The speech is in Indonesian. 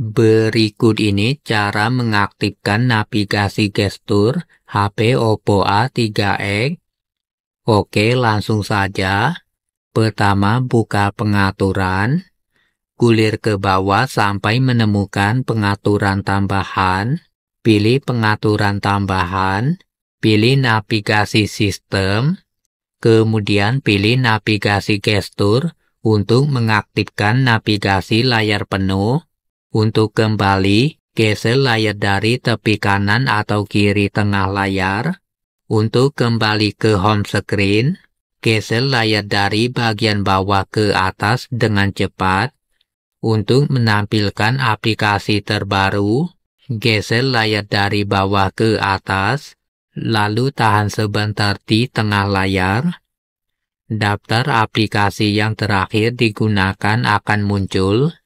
Berikut ini cara mengaktifkan navigasi gestur HP Oppo A3e. Oke, langsung saja. Pertama, buka pengaturan. Gulir ke bawah sampai menemukan pengaturan tambahan. Pilih pengaturan tambahan. Pilih navigasi sistem. Kemudian pilih navigasi gestur untuk mengaktifkan navigasi layar penuh untuk kembali, geser layar dari tepi kanan atau kiri tengah layar. Untuk kembali ke home screen, geser layar dari bagian bawah ke atas dengan cepat. Untuk menampilkan aplikasi terbaru, geser layar dari bawah ke atas, lalu tahan sebentar di tengah layar. Daftar aplikasi yang terakhir digunakan akan muncul.